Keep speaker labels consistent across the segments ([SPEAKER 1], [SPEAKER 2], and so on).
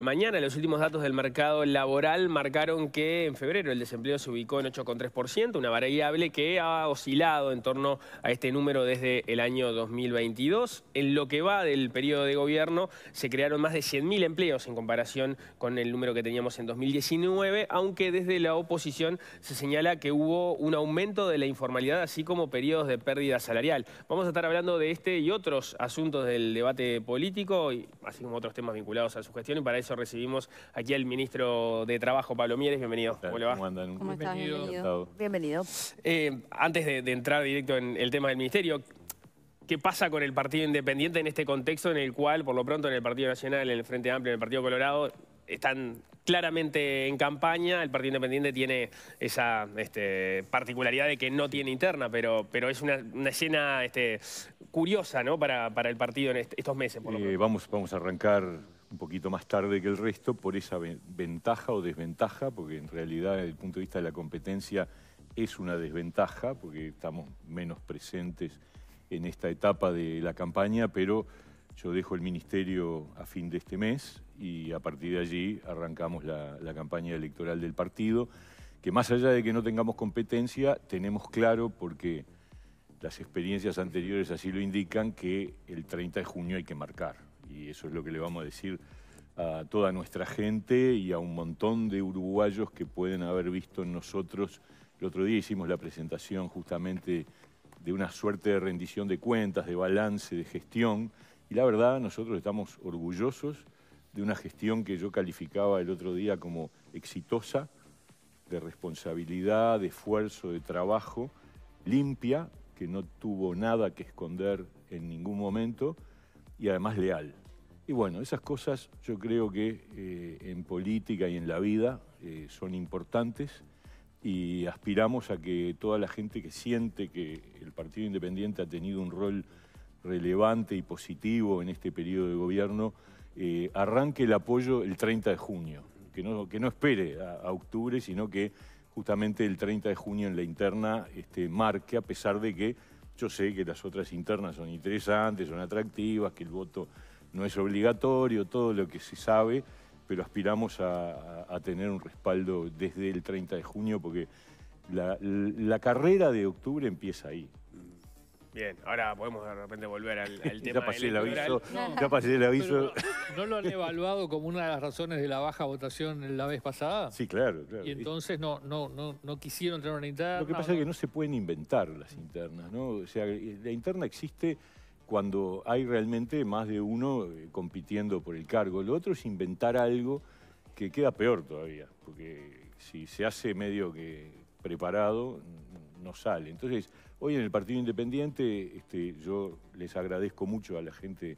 [SPEAKER 1] Mañana los últimos datos del mercado laboral marcaron que en febrero el desempleo se ubicó en 8,3%, una variable que ha oscilado en torno a este número desde el año 2022. En lo que va del periodo de gobierno se crearon más de 100.000 empleos en comparación con el número que teníamos en 2019, aunque desde la oposición se señala que hubo un aumento de la informalidad, así como periodos de pérdida salarial. Vamos a estar hablando de este y otros asuntos del debate político, así como otros temas vinculados a su gestión y para recibimos aquí al ministro de Trabajo, Pablo Mieres. Bienvenido. ¿Cómo andan? Bienvenido. antes de, entrar directo en el tema del ministerio, ¿Qué pasa con el Partido Independiente en este contexto en el cual, por lo pronto, en el Partido Nacional, en el Frente Amplio, en el Partido Colorado, están claramente en campaña? El Partido Independiente tiene esa este, particularidad de que no tiene interna, pero, pero es una, escena este, curiosa
[SPEAKER 2] ¿no? para, para, el partido en estos meses, eh, Vamos, vamos a arrancar un poquito más tarde que el resto por esa ventaja o desventaja, porque en realidad desde el punto de vista de la competencia es una desventaja, porque estamos menos presentes en esta etapa de la campaña, pero yo dejo el ministerio a fin de este mes y a partir de allí arrancamos la, campaña electoral del partido, que más allá de que no tengamos competencia, tenemos claro porque las experiencias anteriores así lo indican, que el 30 de junio hay que marcar y eso es lo que le vamos a decir a toda nuestra gente y a un montón de uruguayos que pueden haber visto en nosotros. El otro día hicimos la presentación justamente de una suerte de rendición de cuentas, de balance, de gestión, y la verdad nosotros estamos orgullosos de una gestión que yo calificaba el otro día como exitosa, de responsabilidad, de esfuerzo, de trabajo, limpia, que no tuvo nada que esconder en ningún momento y además leal. Y bueno, esas cosas yo creo que eh, en política y en la vida eh, son importantes y aspiramos a que toda la gente que siente que el Partido Independiente ha tenido un rol relevante y positivo en este periodo de gobierno, eh, arranque el apoyo el 30 de junio, que no, que no espere a, octubre, sino que justamente el 30 de junio en la interna este, marque, a pesar de que yo sé que las otras internas son interesantes, son atractivas, que el voto no es obligatorio, todo lo que se sabe, pero aspiramos a, tener un respaldo desde el 30 de junio porque la carrera de octubre empieza ahí. Bien, ahora podemos de repente volver al, tema. Ya pasé el aviso.
[SPEAKER 3] No, lo han evaluado como una de las razones de la baja votación la vez pasada?
[SPEAKER 2] Sí, claro, claro. Y
[SPEAKER 3] entonces no, no, no, no quisieron tener una interna. Lo que pasa es que
[SPEAKER 2] no se pueden inventar las internas, ¿no? O sea, la interna existe cuando hay realmente más de uno eh, compitiendo por el cargo. Lo otro es inventar algo que queda peor todavía, porque si se hace medio que preparado, no sale. Entonces Hoy en el Partido Independiente este, yo les agradezco mucho a la gente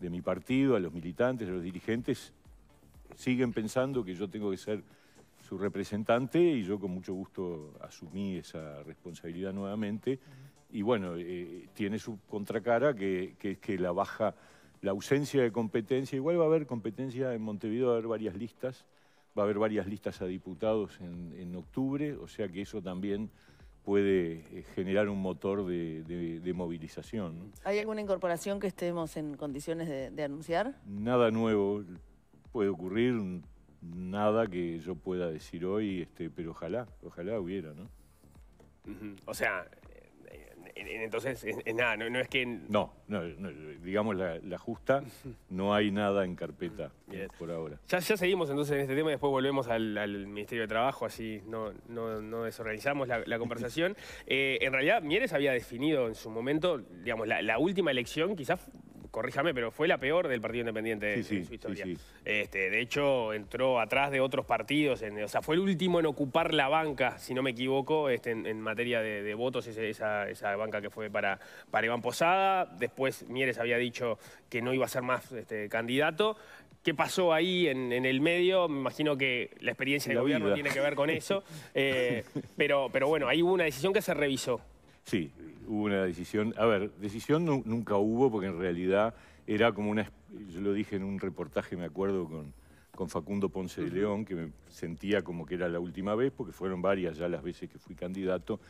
[SPEAKER 2] de mi partido, a los militantes, a los dirigentes. Siguen pensando que yo tengo que ser su representante y yo con mucho gusto asumí esa responsabilidad nuevamente. Y bueno, eh, tiene su contracara que, es que la baja, la ausencia de competencia, igual va a haber competencia en Montevideo, va a haber varias listas, va a haber varias listas a diputados en, en octubre, o sea que eso también puede eh, generar un motor de, movilización.
[SPEAKER 4] ¿Hay alguna incorporación que estemos en condiciones de, anunciar?
[SPEAKER 2] Nada nuevo puede ocurrir, nada que yo pueda decir hoy, este, pero ojalá, ojalá hubiera, ¿no? O sea,
[SPEAKER 1] entonces, nada, no, es que...
[SPEAKER 2] No, digamos la, justa, no hay nada en carpeta por ahora. Ya,
[SPEAKER 1] seguimos entonces en este tema y después volvemos al, Ministerio de Trabajo, así no, no, desorganizamos la, conversación. Eh, en realidad, Mieres había definido en su momento, digamos, la última elección quizás corríjame, pero fue la peor del Partido Independiente en su historia. este, de hecho, entró atrás de otros partidos, en, o sea, fue el último en ocupar la banca, si no me equivoco, este, en, materia de, votos, esa, banca que fue para, para Iván Posada. Después Mieres había dicho que no iba a ser más este, candidato. ¿Qué pasó ahí en, el medio? Me imagino que la experiencia del gobierno tiene que ver con eso. Eh, pero, pero
[SPEAKER 2] bueno, ahí hubo una decisión que se revisó. Sí, hubo una decisión, a ver, decisión nunca hubo porque en realidad era como una, yo lo dije en un reportaje, me acuerdo, con, Facundo Ponce de León, que me sentía como que era la última vez, porque fueron varias ya las veces que fui candidato.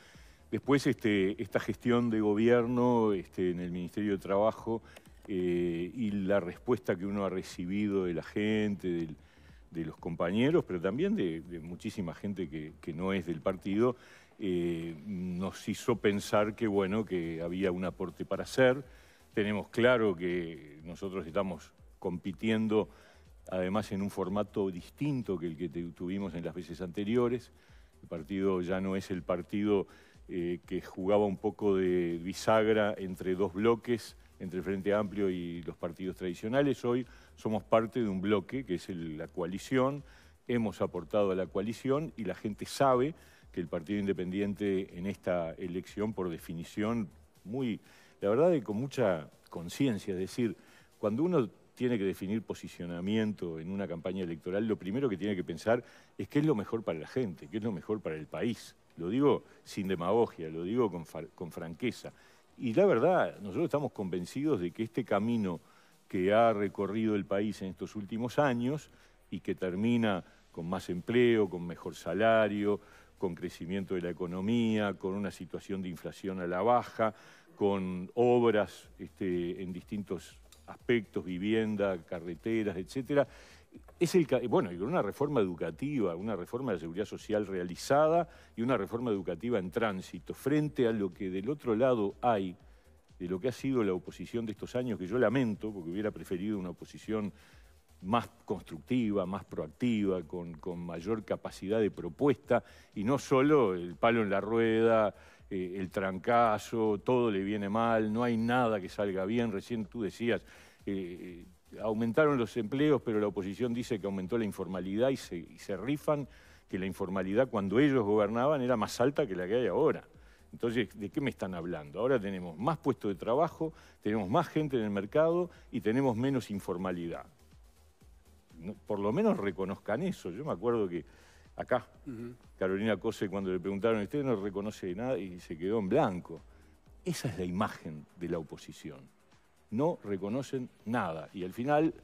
[SPEAKER 2] Después este, esta gestión de gobierno este, en el Ministerio de Trabajo eh, y la respuesta que uno ha recibido de la gente, de los compañeros, pero también de, muchísima gente que, que no es del partido, eh, nos hizo pensar que, bueno, que había un aporte para hacer. Tenemos claro que nosotros estamos compitiendo además en un formato distinto que el que tuvimos en las veces anteriores. El partido ya no es el partido eh, que jugaba un poco de bisagra entre dos bloques, entre el Frente Amplio y los partidos tradicionales. Hoy somos parte de un bloque que es la coalición, hemos aportado a la coalición y la gente sabe que el Partido Independiente en esta elección, por definición, muy, la verdad, con mucha conciencia, es decir, cuando uno tiene que definir posicionamiento en una campaña electoral, lo primero que tiene que pensar es qué es lo mejor para la gente, qué es lo mejor para el país. Lo digo sin demagogia, lo digo con, con franqueza. Y la verdad, nosotros estamos convencidos de que este camino que ha recorrido el país en estos últimos años y que termina con más empleo, con mejor salario, con crecimiento de la economía, con una situación de inflación a la baja, con obras este, en distintos aspectos, vivienda, carreteras, etcétera. Es el, bueno, y con una reforma educativa, una reforma de seguridad social realizada y una reforma educativa en tránsito, frente a lo que del otro lado hay, de lo que ha sido la oposición de estos años, que yo lamento, porque hubiera preferido una oposición más constructiva, más proactiva, con, mayor capacidad de propuesta y no solo el palo en la rueda, eh, el trancazo, todo le viene mal, no hay nada que salga bien. Recién tú decías, eh, eh, aumentaron los empleos, pero la oposición dice que aumentó la informalidad y se, y se rifan que la informalidad cuando ellos gobernaban era más alta que la que hay ahora. Entonces, ¿de qué me están hablando? Ahora tenemos más puestos de trabajo, tenemos más gente en el mercado y tenemos menos informalidad por lo menos reconozcan eso. Yo me acuerdo que acá, Carolina Cose, cuando le preguntaron, usted no reconoce nada y se quedó en blanco. Esa es la imagen de la oposición. No reconocen nada. Y al final,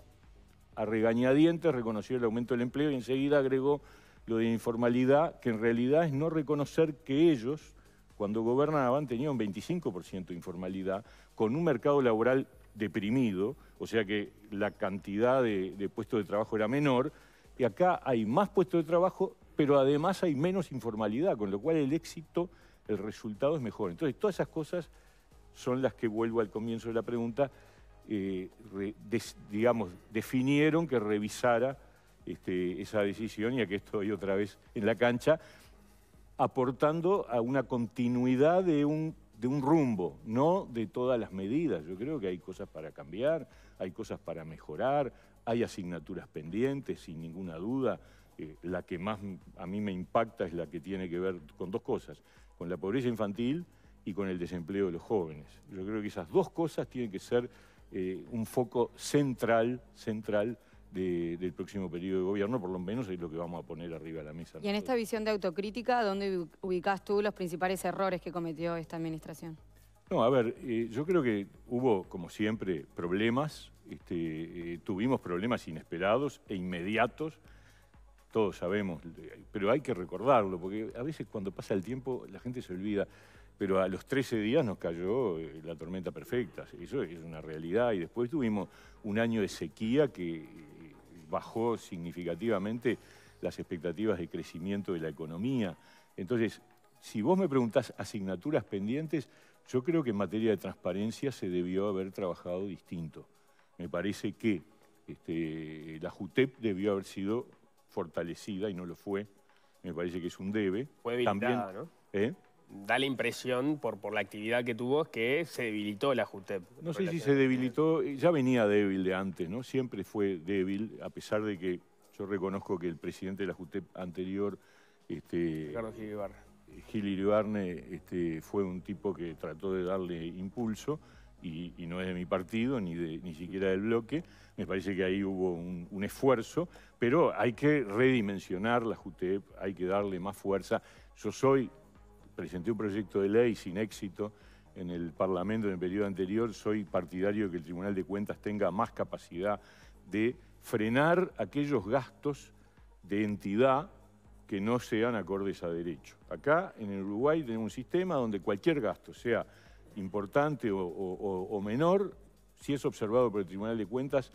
[SPEAKER 2] a regañadientes, reconoció el aumento del empleo y enseguida agregó lo de informalidad, que en realidad es no reconocer que ellos, cuando gobernaban, tenían un 25% de informalidad, con un mercado laboral deprimido, o sea que la cantidad de, puestos de trabajo era menor, y acá hay más puestos de trabajo, pero además hay menos informalidad, con lo cual el éxito, el resultado es mejor. Entonces, todas esas cosas son las que, vuelvo al comienzo de la pregunta, eh, digamos, definieron que revisara este, esa decisión y que estoy otra vez en la cancha, aportando a una continuidad de un de un rumbo, no de todas las medidas. Yo creo que hay cosas para cambiar, hay cosas para mejorar, hay asignaturas pendientes, sin ninguna duda. Eh, la que más a mí me impacta es la que tiene que ver con dos cosas, con la pobreza infantil y con el desempleo de los jóvenes. Yo creo que esas dos cosas tienen que ser eh, un foco central, central del próximo periodo de gobierno, por lo menos es lo que vamos a poner arriba de la mesa. Y en
[SPEAKER 5] esta visión de autocrítica, ¿dónde ubicas tú los principales errores que cometió esta administración?
[SPEAKER 2] No, a ver, eh, yo creo que hubo, como siempre, problemas, este, eh, tuvimos problemas inesperados e inmediatos, todos sabemos, pero hay que recordarlo, porque a veces cuando pasa el tiempo la gente se olvida, pero a los 13 días nos cayó eh, la tormenta perfecta, eso es una realidad, y después tuvimos un año de sequía que bajó significativamente las expectativas de crecimiento de la economía. Entonces, si vos me preguntás asignaturas pendientes, yo creo que en materia de transparencia se debió haber trabajado distinto. Me parece que este, la JUTEP debió haber sido fortalecida y no lo fue. Me parece que es un debe. Fue También, ¿no? ¿eh?
[SPEAKER 1] da la impresión, por, por la actividad que tuvo, que se debilitó la JUTEP. No sé si se
[SPEAKER 2] debilitó, ya venía débil de antes, ¿no? Siempre fue débil, a pesar de que yo reconozco que el presidente de la JUTEP anterior... Este, Gil Ibarne. Gil este, fue un tipo que trató de darle impulso, y, no es de mi partido, ni, de, ni siquiera del bloque. Me parece que ahí hubo un, un, esfuerzo, pero hay que redimensionar la JUTEP, hay que darle más fuerza. Yo soy presenté un proyecto de ley sin éxito en el Parlamento en el periodo anterior, soy partidario de que el Tribunal de Cuentas tenga más capacidad de frenar aquellos gastos de entidad que no sean acordes a derecho. Acá en el Uruguay tenemos un sistema donde cualquier gasto, sea importante o, menor, si es observado por el Tribunal de Cuentas,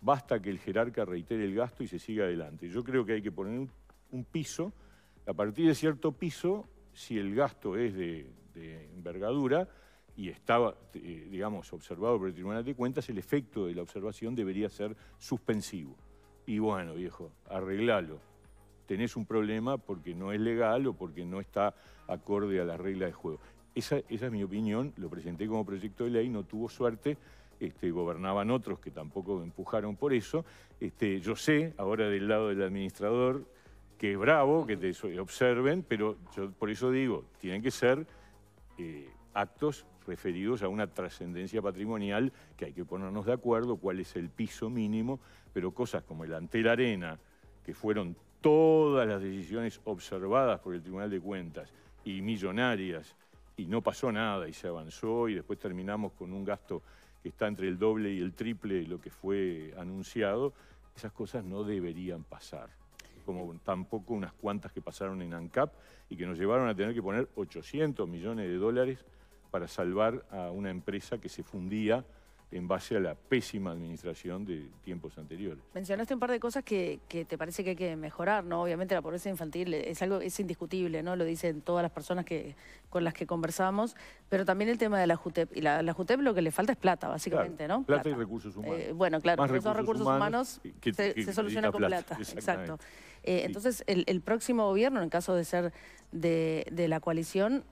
[SPEAKER 2] basta que el jerarca reitere el gasto y se siga adelante. Yo creo que hay que poner un piso, a partir de cierto piso si el gasto es de, envergadura y estaba, eh, digamos, observado por el Tribunal de Cuentas, el efecto de la observación debería ser suspensivo. Y bueno, viejo, arreglalo. Tenés un problema porque no es legal o porque no está acorde a las reglas de juego. Esa, es mi opinión, lo presenté como proyecto de ley, no tuvo suerte, este, gobernaban otros que tampoco empujaron por eso. Este, yo sé, ahora del lado del administrador, que es bravo que te observen, pero yo por eso digo, tienen que ser eh, actos referidos a una trascendencia patrimonial que hay que ponernos de acuerdo cuál es el piso mínimo, pero cosas como el Antel Arena, que fueron todas las decisiones observadas por el Tribunal de Cuentas y millonarias, y no pasó nada y se avanzó y después terminamos con un gasto que está entre el doble y el triple lo que fue anunciado, esas cosas no deberían pasar como tampoco unas cuantas que pasaron en ANCAP y que nos llevaron a tener que poner 800 millones de dólares para salvar a una empresa que se fundía en base a la pésima administración de tiempos anteriores.
[SPEAKER 4] Mencionaste un par de cosas que, te parece que hay que mejorar, ¿no? Obviamente la pobreza infantil es algo es indiscutible, ¿no? Lo dicen todas las personas que con las que conversamos, pero también el tema de la JUTEP. Y la, la JUTEP lo que le falta es plata, básicamente, ¿no? Plata, y recursos eh, humanos. bueno, claro, Más recursos, humanos, se, soluciona con plata, exacto. Eh, entonces, el, próximo gobierno, en caso de ser de la coalición,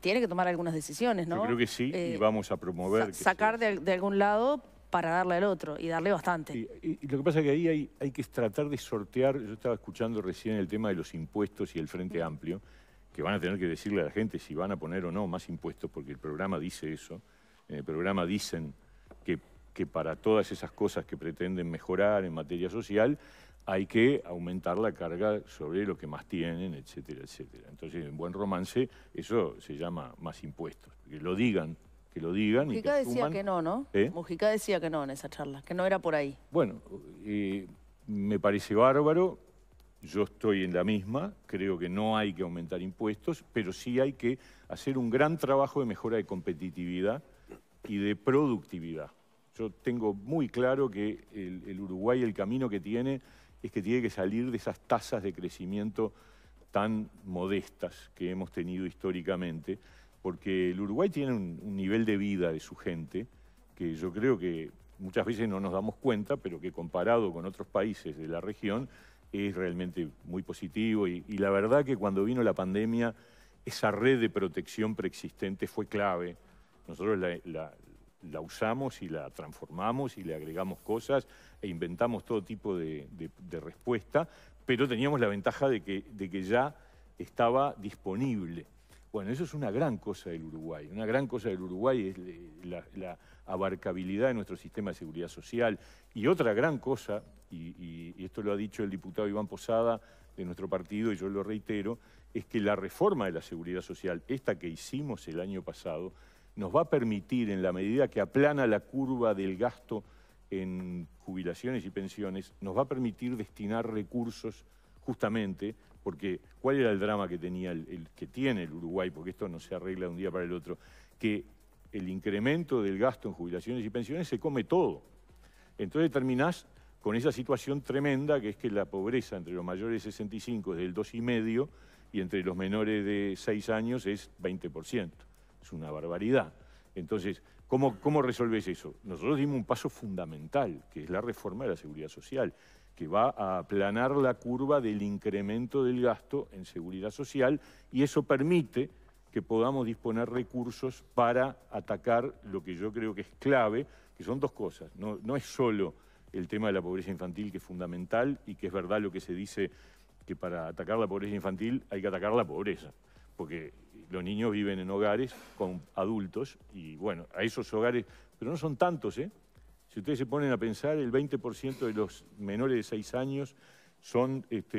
[SPEAKER 4] tiene que tomar algunas decisiones, ¿no? Yo creo que sí, y eh,
[SPEAKER 2] vamos a promover... sacar
[SPEAKER 4] de, algún lado para darle al otro, y darle bastante.
[SPEAKER 2] Y, lo que pasa es que ahí hay, que tratar de sortear, yo estaba escuchando recién el tema de los impuestos y el Frente mm. Amplio, que van a tener que decirle a la gente si van a poner o no más impuestos, porque el programa dice eso, en el programa dicen que, que para todas esas cosas que pretenden mejorar en materia social, hay que aumentar la carga sobre lo que más tienen, etcétera, etcétera. Entonces, en buen romance, eso se llama más impuestos. Que lo digan, que lo digan Mujica y decía que no,
[SPEAKER 4] ¿no? ¿Eh? Mujica decía que no en esa charla, que no era por ahí.
[SPEAKER 2] Bueno, eh, me parece bárbaro, yo estoy en la misma, creo que no hay que aumentar impuestos, pero sí hay que hacer un gran trabajo de mejora de competitividad y de productividad. Yo tengo muy claro que el Uruguay, el camino que tiene es que tiene que salir de esas tasas de crecimiento tan modestas que hemos tenido históricamente, porque el Uruguay tiene un, nivel de vida de su gente que yo creo que muchas veces no nos damos cuenta, pero que comparado con otros países de la región es realmente muy positivo y, la verdad que cuando vino la pandemia esa red de protección preexistente fue clave. Nosotros la, la usamos y la transformamos y le agregamos cosas e inventamos todo tipo de, respuesta, pero teníamos la ventaja de que, ya estaba disponible. Bueno, eso es una gran cosa del Uruguay. Una gran cosa del Uruguay es la, abarcabilidad de nuestro sistema de seguridad social. Y otra gran cosa, y, esto lo ha dicho el diputado Iván Posada de nuestro partido, y yo lo reitero, es que la reforma de la seguridad social, esta que hicimos el año pasado, nos va a permitir, en la medida que aplana la curva del gasto en jubilaciones y pensiones, nos va a permitir destinar recursos justamente, porque ¿cuál era el drama que, tenía el, que tiene el Uruguay? Porque esto no se arregla de un día para el otro, que el incremento del gasto en jubilaciones y pensiones se come todo. Entonces terminás con esa situación tremenda que es que la pobreza entre los mayores de 65 es del 2,5 y entre los menores de 6 años es 20%. Es una barbaridad. Entonces, ¿cómo, cómo resolvés eso? Nosotros dimos un paso fundamental, que es la reforma de la seguridad social, que va a aplanar la curva del incremento del gasto en seguridad social y eso permite que podamos disponer recursos para atacar lo que yo creo que es clave, que son dos cosas. No, no es solo el tema de la pobreza infantil, que es fundamental y que es verdad lo que se dice, que para atacar la pobreza infantil hay que atacar la pobreza, porque los niños viven en hogares con adultos y bueno, a esos hogares, pero no son tantos, ¿eh? Si ustedes se ponen a pensar, el 20% de los menores de 6 años son este,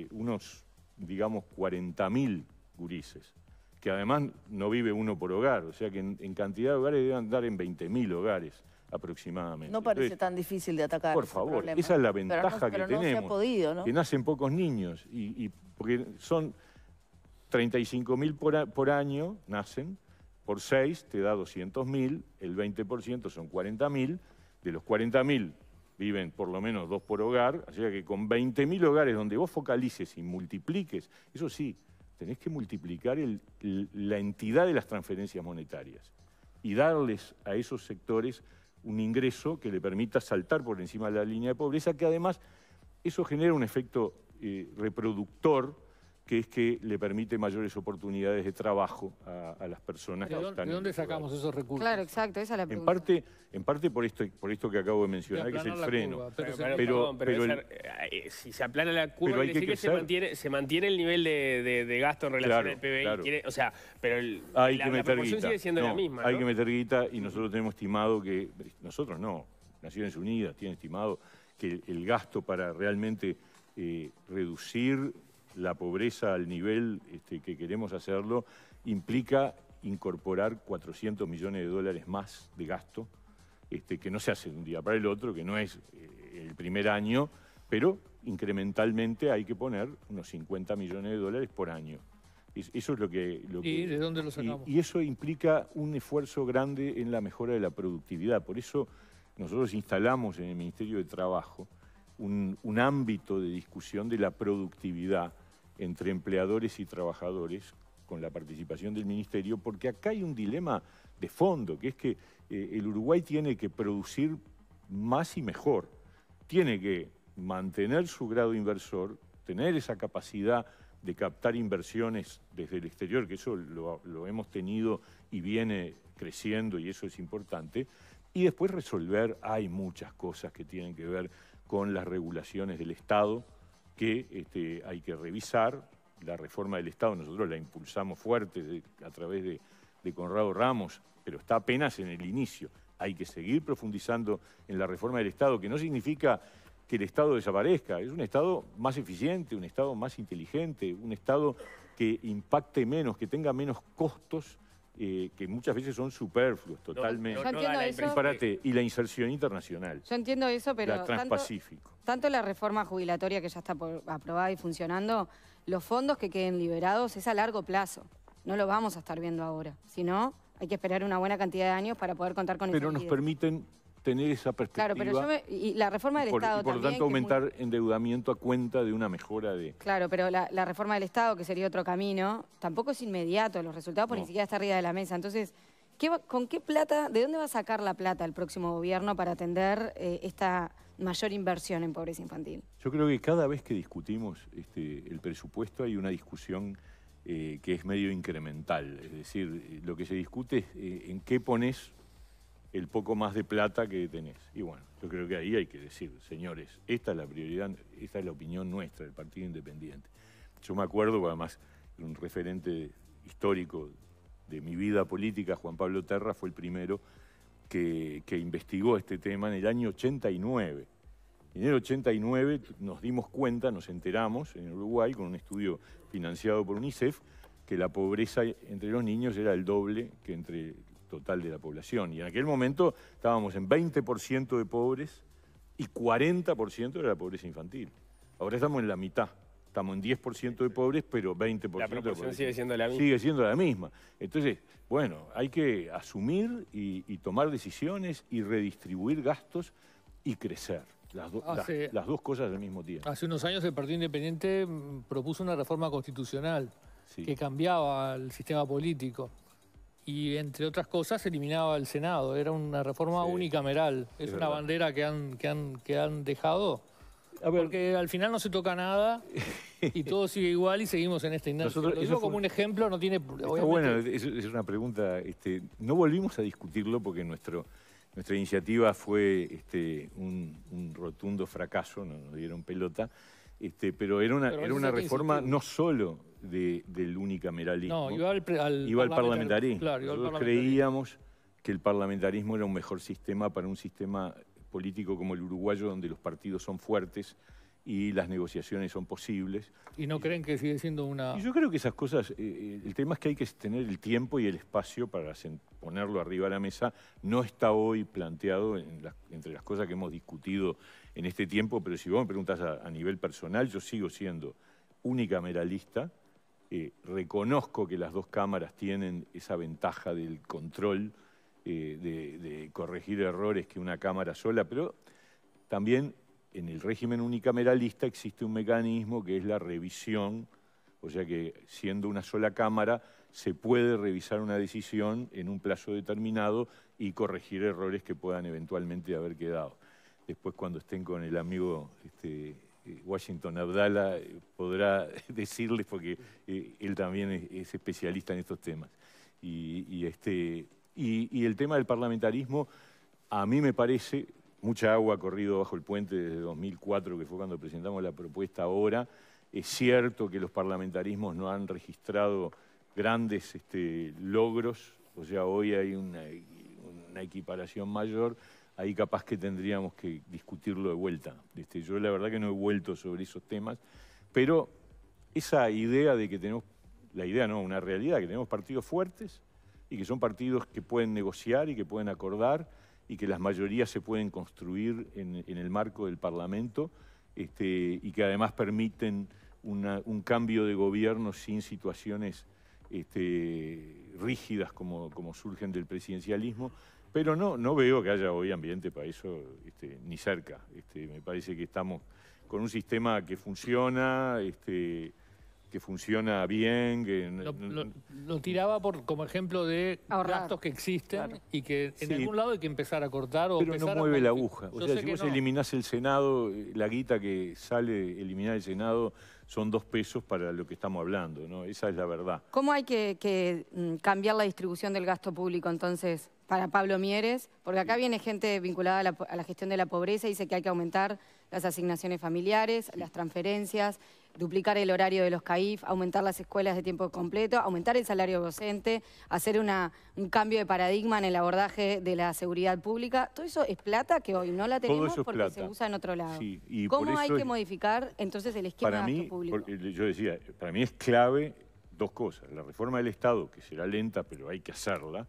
[SPEAKER 2] eh, unos, digamos, 40.000 gurises, que además no vive uno por hogar, o sea que en, cantidad de hogares deben andar en 20.000 hogares aproximadamente. No parece tan
[SPEAKER 4] difícil de atacar. Por favor, esa es la ventaja que tenemos. Que
[SPEAKER 2] nacen pocos niños y, y porque son 35.000 por, año nacen, por 6 te da 200.000, el 20% son 40.000, de los 40.000 viven por lo menos dos por hogar, así que con 20.000 hogares donde vos focalices y multipliques, eso sí, tenés que multiplicar la entidad de las transferencias monetarias y darles a esos sectores un ingreso que le permita saltar por encima de la línea de pobreza, que además eso genera un efecto eh, reproductor que es que le permite mayores oportunidades de trabajo a, las personas que están... ¿De dónde
[SPEAKER 3] este sacamos esos recursos? Claro, exacto, esa es la pregunta.
[SPEAKER 2] En parte, en parte por, esto, por esto que acabo de mencionar, que es el freno. pero, si se aplana la curva, pero hay que, se,
[SPEAKER 1] mantiene, se mantiene el nivel de, de, gasto en relación al PBI. Claro. o sea, pero la, que sigue siendo la misma. Hay que meter
[SPEAKER 2] guita y nosotros tenemos estimado que... Nosotros no, Naciones Unidas tiene estimado que el gasto para realmente eh, reducir la pobreza al nivel este, que queremos hacerlo implica incorporar 400 millones de dólares más de gasto, este, que no se hace de un día para el otro, que no es eh, el primer año, pero incrementalmente hay que poner unos 50 millones de dólares por año. eso es lo que... Lo ¿Y de dónde lo sacamos? eso implica un esfuerzo grande en la mejora de la productividad. Por eso nosotros instalamos en el Ministerio de Trabajo un, un ámbito de discusión de la productividad entre empleadores y trabajadores con la participación del Ministerio, porque acá hay un dilema de fondo, que es que eh, el Uruguay tiene que producir más y mejor, tiene que mantener su grado inversor, tener esa capacidad de captar inversiones desde el exterior, que eso lo, lo hemos tenido y viene creciendo y eso es importante, y después resolver, hay muchas cosas que tienen que ver con las regulaciones del Estado, que este, hay que revisar. La reforma del Estado nosotros la impulsamos fuerte a través de, de Conrado Ramos, pero está apenas en el inicio. Hay que seguir profundizando en la reforma del Estado, que no significa que el Estado desaparezca, es un Estado más eficiente, un Estado más inteligente, un Estado que impacte menos, que tenga menos costos eh, que muchas veces son superfluos totalmente. No, no, eso, y la inserción internacional. Yo
[SPEAKER 5] entiendo eso, pero... La Transpacífico. Tanto, la reforma jubilatoria que ya está aprobada y funcionando, los fondos que queden liberados es a largo plazo. No lo vamos a estar viendo ahora. Si no, hay que esperar una buena cantidad de años para poder contar con Pero nos
[SPEAKER 2] permiten tener esa perspectiva. Claro, pero yo
[SPEAKER 5] y la reforma del por, Estado por lo tanto aumentar
[SPEAKER 2] endeudamiento a cuenta de una mejora de...
[SPEAKER 5] Claro, pero la, reforma del Estado, que sería otro camino, tampoco es inmediato, los resultados por ni siquiera está arriba de la mesa. Entonces, ¿con qué plata, de dónde va a sacar la plata el próximo gobierno para atender eh, esta mayor inversión en pobreza infantil?
[SPEAKER 2] Yo creo que cada vez que discutimos este, el presupuesto hay una discusión... Eh, que es medio incremental, es decir, lo que se discute es eh, en qué pones el poco más de plata que tenés. Y bueno, yo creo que ahí hay que decir, señores, esta es la prioridad, esta es la opinión nuestra del Partido Independiente. Yo me acuerdo, además, un referente histórico de mi vida política, Juan Pablo Terra, fue el primero que, que investigó este tema en el año 89. En el 89 nos dimos cuenta, nos enteramos en Uruguay con un estudio financiado por UNICEF, que la pobreza entre los niños era el doble que entre total de la población. Y en aquel momento estábamos en 20% de pobres y 40% de la pobreza infantil. Ahora estamos en la mitad. Estamos en 10% de pobres, pero 20% la sigue siendo la misma. Sigue siendo la misma. Entonces, bueno, hay que asumir y, tomar decisiones y redistribuir gastos y crecer. Las, las, dos cosas al mismo tiempo.
[SPEAKER 3] Hace unos años el Partido Independiente mm, propuso una reforma constitucional que cambiaba el sistema político y entre otras cosas eliminaba el Senado. Era una reforma unicameral. Es, una bandera que han, que han, que han dejado. Porque al final no se toca nada y todo sigue igual y seguimos en esta inercia. Nosotros, Lo digo como un, ejemplo, no tiene... Está bueno,
[SPEAKER 2] es, una pregunta... Este, no volvimos a discutirlo porque nuestro, nuestra iniciativa fue este, un, un rotundo fracaso, no nos dieron pelota. Este, pero era una, era una reforma no solo del unicameralismo. No, iba
[SPEAKER 3] al, al parlamentarismo.
[SPEAKER 2] creíamos que el parlamentarismo era un mejor sistema para un sistema político como el uruguayo, donde los partidos son fuertes y las negociaciones son posibles.
[SPEAKER 3] ¿Y no creen que sigue siendo una...?
[SPEAKER 2] yo creo que esas cosas, eh, eh, el tema es que hay que tener el tiempo y el espacio para ponerlo arriba de la mesa. No está hoy planteado entre las cosas que hemos discutido en este tiempo, pero si vos me preguntas a, nivel personal, yo sigo siendo unicameralista, eh, reconozco que las dos cámaras tienen esa ventaja del control, de, corregir errores que una cámara sola, pero también en el régimen unicameralista existe un mecanismo que es la revisión, o sea que siendo una sola Cámara se puede revisar una decisión en un plazo determinado y corregir errores que puedan eventualmente haber quedado. Después cuando estén con el amigo este, eh, Washington Abdala eh, podrá decirles porque eh, él también es, especialista en estos temas. Y, este, y el tema del parlamentarismo, a mí me parece, mucha agua ha corrido bajo el puente desde 2004, que fue cuando presentamos la propuesta ahora. Es cierto que los parlamentarismos no han registrado grandes este, logros, o sea, hoy hay una, equiparación mayor, ahí capaz que tendríamos que discutirlo de vuelta. Este, yo la verdad que no he vuelto sobre esos temas, pero esa idea de que tenemos, la idea no, una realidad, que tenemos partidos fuertes y que son partidos que pueden negociar y que pueden acordar y que las mayorías se pueden construir en, el marco del Parlamento este, y que además permiten un cambio de gobierno sin situaciones este, rígidas como, surgen del presidencialismo. Pero no, no veo que haya hoy ambiente para eso, este, ni cerca. me parece que estamos con un sistema que funciona, que funciona bien. Que...
[SPEAKER 3] Lo, tiraba por como ejemplo de gastos que existen y que en algún lado hay que empezar a cortar o Pero
[SPEAKER 2] no mueve la aguja. O sea, si vos eliminás el Senado, eh, la guita que sale eliminar el Senado son dos pesos para lo que estamos hablando, ¿no? Esa es la verdad.
[SPEAKER 5] ¿Cómo hay que, mm, cambiar la distribución del gasto público entonces para Pablo Mieres? Porque acá viene gente vinculada a la, gestión de la pobreza y dice que hay que aumentar las asignaciones familiares, las transferencias, duplicar el horario de los CAIF, aumentar las escuelas de tiempo completo, aumentar el salario docente, hacer una, un cambio de paradigma en el abordaje de la seguridad pública. Todo eso es plata que hoy no la tenemos porque se usa en otro lado. ¿Cómo hay que modificar entonces el esquema para mí, público?
[SPEAKER 2] Eh, yo decía, para mí es clave dos cosas. La reforma del Estado, que será lenta, pero hay que hacerla,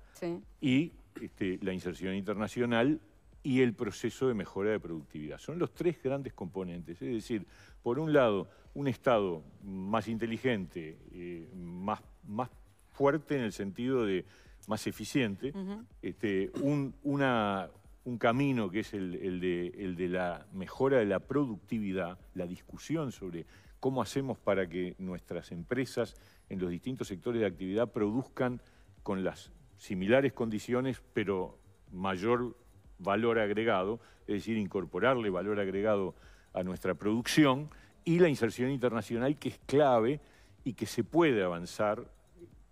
[SPEAKER 2] y este, la inserción internacional y el proceso de mejora de productividad. Son los tres grandes componentes. Es decir, por un lado, un Estado más inteligente, eh, más, más fuerte en el sentido de más eficiente, este, un, una, un, camino que es el, de, el de la mejora de la productividad, la discusión sobre cómo hacemos para que nuestras empresas en los distintos sectores de actividad produzcan con las similares condiciones, pero mayor valor agregado, es decir, incorporarle valor agregado a nuestra producción y la inserción internacional que es clave y que se puede avanzar,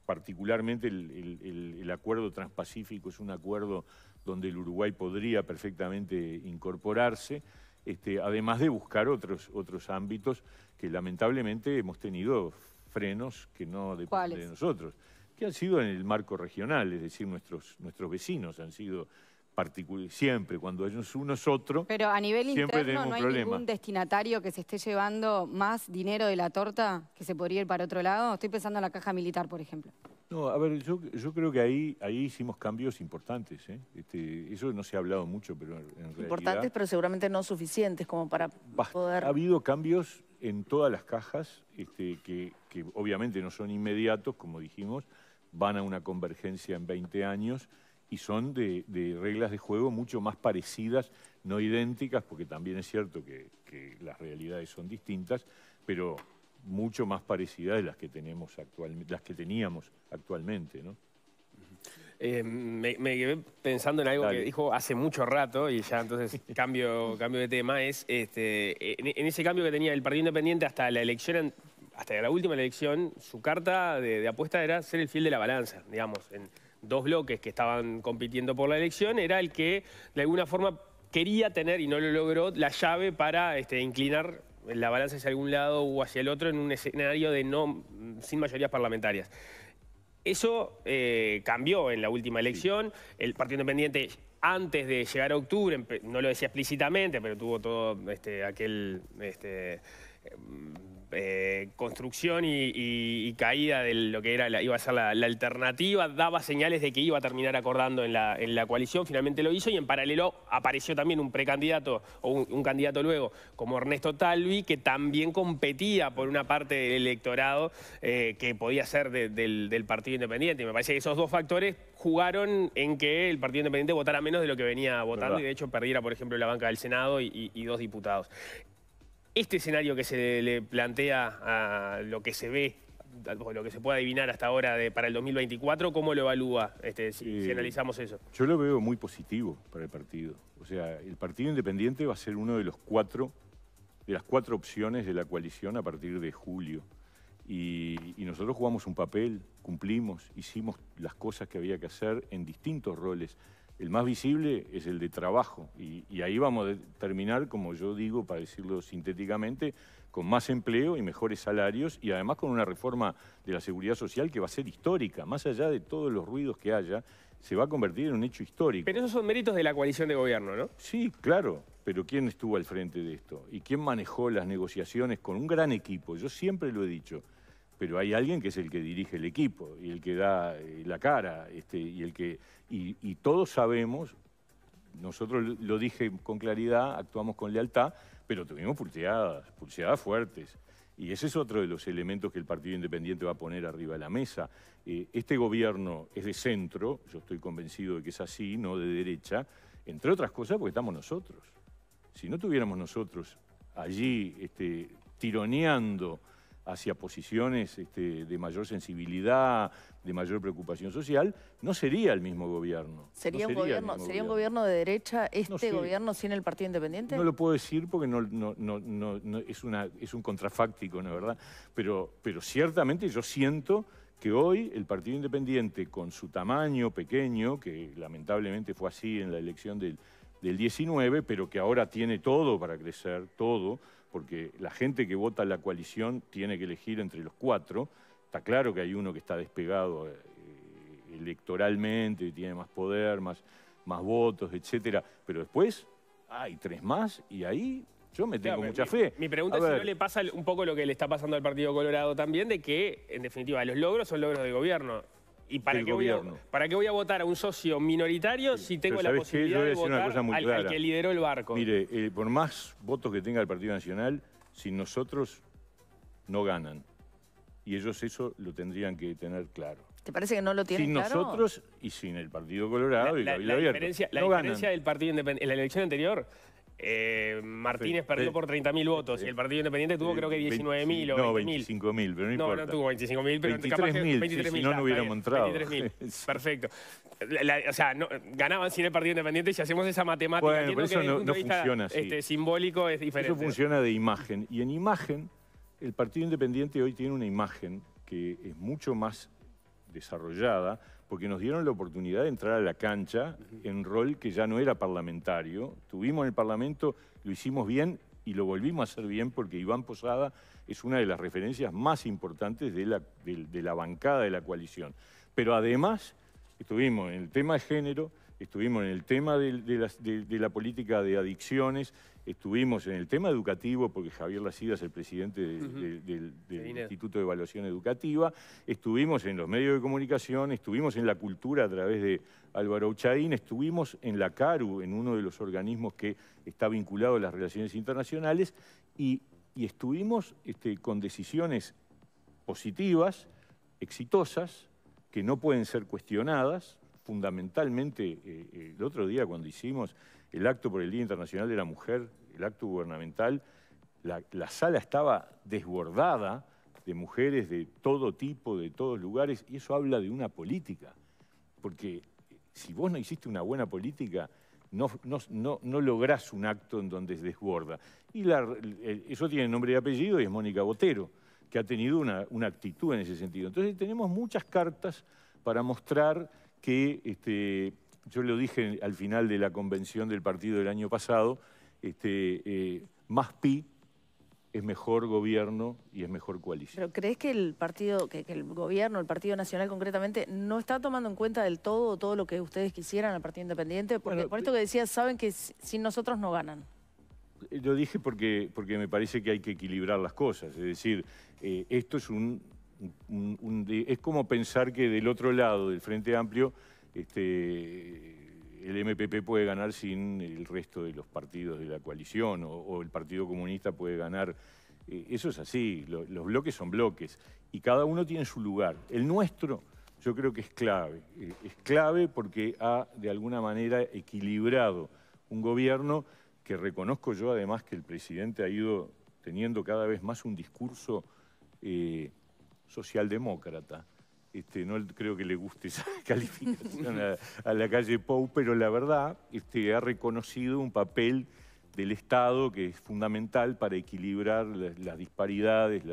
[SPEAKER 2] particularmente el, acuerdo transpacífico es un acuerdo donde el Uruguay podría perfectamente incorporarse, este, además de buscar otros, otros ámbitos que lamentablemente hemos tenido frenos que no dependen de nosotros, que han sido en el marco regional, es decir, nuestros, nuestros vecinos han sido siempre, cuando ellos uno es otro,
[SPEAKER 5] Pero a nivel interno no hay ningún destinatario que se esté llevando más dinero de la torta que se podría ir para otro lado. Estoy pensando en la caja militar, por ejemplo.
[SPEAKER 2] No, a ver, yo, creo que ahí, ahí hicimos cambios importantes. ¿eh? Este, eso no se ha hablado mucho, pero en realidad... Importantes, pero
[SPEAKER 4] seguramente no suficientes como para
[SPEAKER 2] poder... Ha habido cambios en todas las cajas, este, que, que obviamente no son inmediatos, como dijimos, van a una convergencia en 20 años y son de, reglas de juego mucho más parecidas, no idénticas, porque también es cierto que, las realidades son distintas, pero mucho más parecidas de las que tenemos actualmente, las que teníamos actualmente, ¿no?
[SPEAKER 1] Eh, me, quedé pensando en algo que dijo hace mucho rato, y ya entonces cambio, cambio de tema, es este, en, ese cambio que tenía el Partido Independiente hasta la elección, hasta la última elección, su carta de, apuesta era ser el fiel de la balanza, digamos, dos bloques que estaban compitiendo por la elección, era el que de alguna forma quería tener, y no lo logró, la llave para este, inclinar la balanza hacia algún lado o hacia el otro en un escenario de no, sin mayorías parlamentarias. Eso eh, cambió en la última elección. El Partido Independiente, antes de llegar a octubre, no lo decía explícitamente, pero tuvo todo este, aquel... Este, eh, construcción y, caída de lo que era iba a ser la, alternativa, daba señales de que iba a terminar acordando en la, coalición, finalmente lo hizo y en paralelo apareció también un precandidato o un, candidato luego como Ernesto Talvi que también competía por una parte del electorado eh, que podía ser del, Partido Independiente. Y me parece que esos dos factores jugaron en que el Partido Independiente votara menos de lo que venía votando y de hecho perdiera por ejemplo la banca del Senado y dos diputados este escenario que se le plantea a lo que se ve, lo que se puede adivinar hasta ahora de, para el 2024, ¿cómo lo evalúa este, si, analizamos eso?
[SPEAKER 2] Yo lo veo muy positivo para el partido. O sea, el Partido Independiente va a ser uno de los cuatro, de las cuatro opciones de la coalición a partir de julio. y nosotros jugamos un papel, cumplimos, hicimos las cosas que había que hacer en distintos roles. El más visible es el de trabajo y, ahí vamos a terminar, como yo digo, para decirlo sintéticamente, con más empleo y mejores salarios y además con una reforma de la seguridad social que va a ser histórica, más allá de todos los ruidos que haya, se va a convertir en un hecho histórico. Pero esos son méritos de la coalición de gobierno, ¿no? Sí, claro, pero ¿quién estuvo al frente de esto? ¿Y quién manejó las negociaciones con un gran equipo? Yo siempre lo he dicho pero hay alguien que es el que dirige el equipo y el que da eh, la cara este, y el que y, todos sabemos nosotros lo dije con claridad actuamos con lealtad pero tuvimos pulseadas pulseadas fuertes y ese es otro de los elementos que el partido independiente va a poner arriba de la mesa eh, este gobierno es de centro yo estoy convencido de que es así no de derecha entre otras cosas porque estamos nosotros si no tuviéramos nosotros allí este, tironeando hacia posiciones este, de mayor sensibilidad, de mayor preocupación social, no sería el mismo gobierno. ¿Sería, un, gobierno, ¿sería un
[SPEAKER 4] gobierno de derecha este gobierno sin el Partido Independiente? No lo
[SPEAKER 2] puedo decir porque no, es, un contrafáctico, ¿no es verdad? pero ciertamente yo siento que hoy el Partido Independiente, con su tamaño pequeño, que lamentablemente fue así en la elección del el 19, pero que ahora tiene todo para crecer, todo, porque la gente que vota la coalición tiene que elegir entre los cuatro. Está claro que hay uno que está despegado eh, eh, electoralmente, tiene más poder, más, más votos, etcétera, pero después hay tres más y ahí yo me tengo mucha fe. Mi pregunta es si no le
[SPEAKER 1] pasa un poco lo que le está pasando al Partido Colorado también, de que, en definitiva, los logros son logros del gobierno. ¿Y para, qué voy, a, para qué voy a votar a un socio minoritario si tengo la posibilidad de votar al, que lideró
[SPEAKER 2] el barco? Mire, eh, por más votos que tenga el Partido Nacional, sin nosotros no ganan. Y ellos eso lo tendrían que tener claro. ¿Te
[SPEAKER 4] parece que no lo tienen claro? Sin nosotros
[SPEAKER 2] y sin el Partido Colorado la, y la, la, la diferencia, diferencia, del partido en la elección
[SPEAKER 1] anterior eh, Martínez perdió por 30.000 votos y el Partido Independiente tuvo creo que 19.000 o 20.000. No, 25.000,
[SPEAKER 2] pero no importa. No, no tuvo 25.000, pero capaz que 23.000. Si no, no hubiéramos entrado. 23.000,
[SPEAKER 1] perfecto. o sea, ganaban sin el Partido Independiente y si hacemos esa matemática, bueno, pero eso que no, funciona así. Este, simbólico es diferente. Eso funciona
[SPEAKER 2] de imagen. Y en imagen, el Partido Independiente hoy tiene una imagen que es mucho más desarrollada, porque nos dieron la oportunidad de entrar a la cancha en rol que ya no era parlamentario. Tuvimos en el Parlamento, lo hicimos bien y lo volvimos a hacer bien porque Iván Posada es una de las referencias más importantes de la, de la bancada de la coalición. Pero además, estuvimos en el tema de género, estuvimos en el tema de, la, política de adicciones, estuvimos en el tema educativo, porque Javier Lacida es el presidente del, Instituto de Evaluación Educativa, estuvimos en los medios de comunicación, estuvimos en la cultura a través de Álvaro Uchaín, estuvimos en la CARU, en uno de los organismos que está vinculado a las relaciones internacionales, y, estuvimos este, con decisiones positivas, exitosas, que no pueden ser cuestionadas, fundamentalmente, eh, eh, el otro día cuando hicimos el acto por el Día Internacional de la Mujer, el acto gubernamental, la, sala estaba desbordada de mujeres de todo tipo, de todos lugares, y eso habla de una política. Porque eh, si vos no hiciste una buena política, no, no, lográs un acto en donde se desborda. Y eso tiene nombre y apellido y es Mónica Botero, que ha tenido una, una actitud en ese sentido. Entonces tenemos muchas cartas para mostrar que este, yo lo dije al final de la convención del partido del año pasado, este, eh, más PI es mejor gobierno y es mejor coalición.
[SPEAKER 4] ¿Pero crees que el partido, que, el gobierno, el Partido Nacional concretamente, no está tomando en cuenta del todo todo lo que ustedes quisieran al Partido Independiente? Porque por eh, esto que decías, saben que sin nosotros no ganan.
[SPEAKER 2] Lo dije porque, porque me parece que hay que equilibrar las cosas. Es decir, eh, esto es un es como pensar que del otro lado del Frente Amplio este, el MPP puede ganar sin el resto de los partidos de la coalición o, el Partido Comunista puede ganar. Eh, eso es así, los bloques son bloques y cada uno tiene su lugar. El nuestro yo creo que es clave, eh, es clave porque ha de alguna manera equilibrado un gobierno que reconozco yo además que el presidente ha ido teniendo cada vez más un discurso... Eh, socialdemócrata. Este, no creo que le guste esa calificación a, la calle Pou, pero la verdad este, ha reconocido un papel del Estado que es fundamental para equilibrar las, disparidades,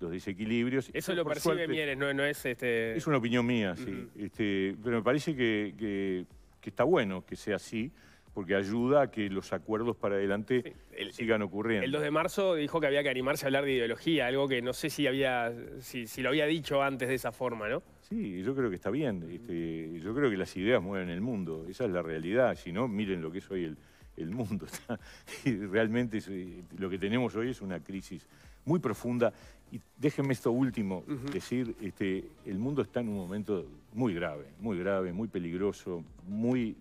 [SPEAKER 2] los desequilibrios. Eso lo percibe
[SPEAKER 1] Mieres, no, es... Este... Es una
[SPEAKER 2] opinión mía, sí. Este, pero me parece que está bueno que sea así porque ayuda a que los acuerdos para adelante sigan ocurriendo. El 2 de
[SPEAKER 1] marzo dijo que había que animarse a hablar de ideología, algo que no sé si, había, si, lo había dicho antes de esa forma, ¿no?
[SPEAKER 2] Sí, yo creo que está bien. Este, yo creo que las ideas mueven el mundo, esa es la realidad. Si no, miren lo que es hoy el, mundo. realmente eh, lo que tenemos hoy es una crisis muy profunda. Y déjenme esto último, decir, este, el mundo está en un momento muy grave, muy grave, muy peligroso, muy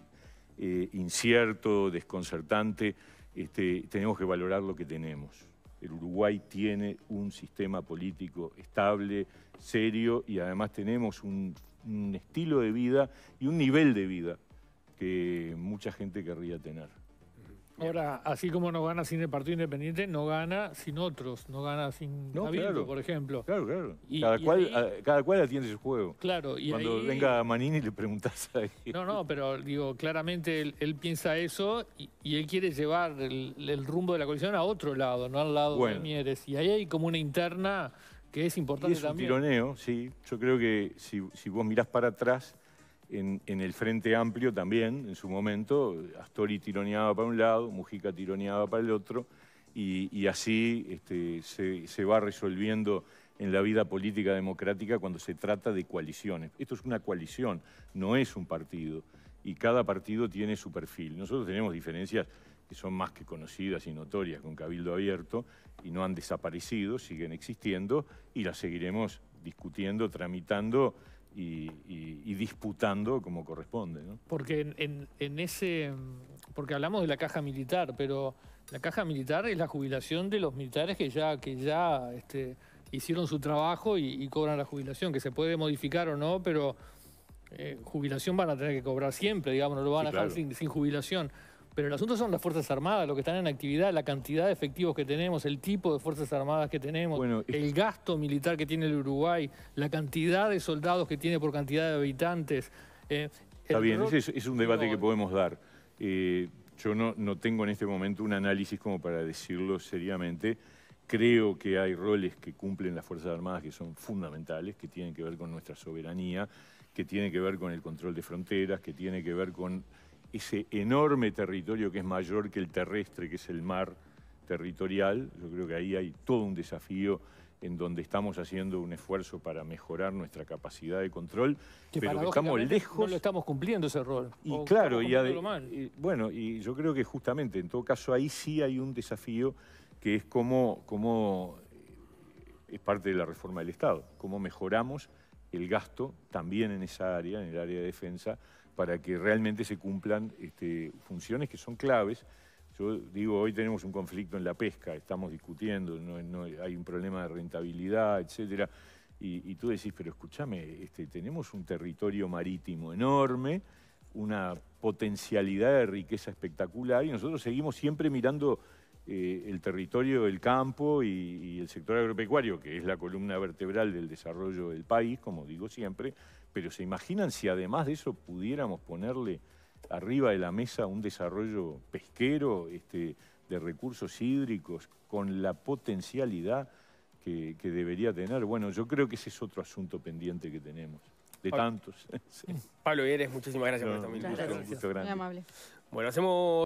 [SPEAKER 2] eh, incierto, desconcertante, este, tenemos que valorar lo que tenemos. El Uruguay tiene un sistema político estable, serio y además tenemos un estilo de vida y un nivel de vida que mucha gente querría tener.
[SPEAKER 3] Ahora, así como no gana sin el Partido Independiente, no gana sin otros, no gana sin no, por ejemplo. Claro, claro. Y, cada, cual,
[SPEAKER 2] cada cual atiende su juego. Claro, y Cuando venga Manini le preguntás ahí.
[SPEAKER 3] No, no, pero digo, claramente él, piensa eso y, él quiere llevar el, rumbo de la coalición a otro lado, no al lado de Mieres. Y ahí hay como una interna que es importante también. es un tironeo,
[SPEAKER 2] sí. Yo creo que si, si vos mirás para atrás en, el Frente Amplio también, en su momento, Astori tironeaba para un lado, Mujica tironeaba para el otro, y, así este, se, se, va resolviendo en la vida política democrática cuando se trata de coaliciones. Esto es una coalición, no es un partido, y cada partido tiene su perfil. Nosotros tenemos diferencias que son más que conocidas y notorias con Cabildo Abierto, y no han desaparecido, siguen existiendo, y las seguiremos discutiendo, tramitando y, disputando como corresponde. ¿no?
[SPEAKER 3] Porque en, ese. Porque hablamos de la caja militar, pero la caja militar es la jubilación de los militares que ya, que ya este, hicieron su trabajo y, cobran la jubilación, que se puede modificar o no, pero eh, jubilación van a tener que cobrar siempre, digamos, no lo van a dejar sin jubilación. Pero el asunto son las Fuerzas Armadas, lo que están en actividad, la cantidad de efectivos que tenemos, el tipo de Fuerzas Armadas que tenemos, el gasto militar que tiene el Uruguay, la cantidad de soldados que tiene por cantidad de habitantes. Eh, Está bien, ese es, un debate que
[SPEAKER 2] podemos dar. Eh, yo no, no tengo en este momento un análisis como para decirlo seriamente. Creo que hay roles que cumplen las Fuerzas Armadas que son fundamentales, que tienen que ver con nuestra soberanía, que tienen que ver con el control de fronteras, que tienen que ver con ese enorme territorio que es mayor que el terrestre, que es el mar territorial. Yo creo que ahí hay todo un desafío en donde estamos haciendo un esfuerzo para mejorar nuestra capacidad de control, pero que estamos lejos. No lo
[SPEAKER 3] estamos cumpliendo ese rol. Y claro,
[SPEAKER 2] y, bueno, y yo creo que justamente en todo caso ahí sí hay un desafío que es como... cómo eh, es parte de la reforma del Estado, cómo mejoramos el gasto también en esa área, en el área de defensa, para que realmente se cumplan este, funciones que son claves. Yo digo, hoy tenemos un conflicto en la pesca, estamos discutiendo, no, hay un problema de rentabilidad, etcétera. Y, tú decís, pero escúchame, este, tenemos un territorio marítimo enorme, una potencialidad de riqueza espectacular y nosotros seguimos siempre mirando eh, el territorio, el campo y el sector agropecuario, que es la columna vertebral del desarrollo del país, como digo siempre, pero se imaginan si además de eso pudiéramos ponerle arriba de la mesa un desarrollo pesquero, este, de recursos hídricos, con la potencialidad que, debería tener. Bueno, yo creo que ese es otro asunto pendiente que tenemos, de tantos.
[SPEAKER 1] Pablo eres muchísimas gracias por
[SPEAKER 2] esta gracias. Muy amable. Bueno, hacemos...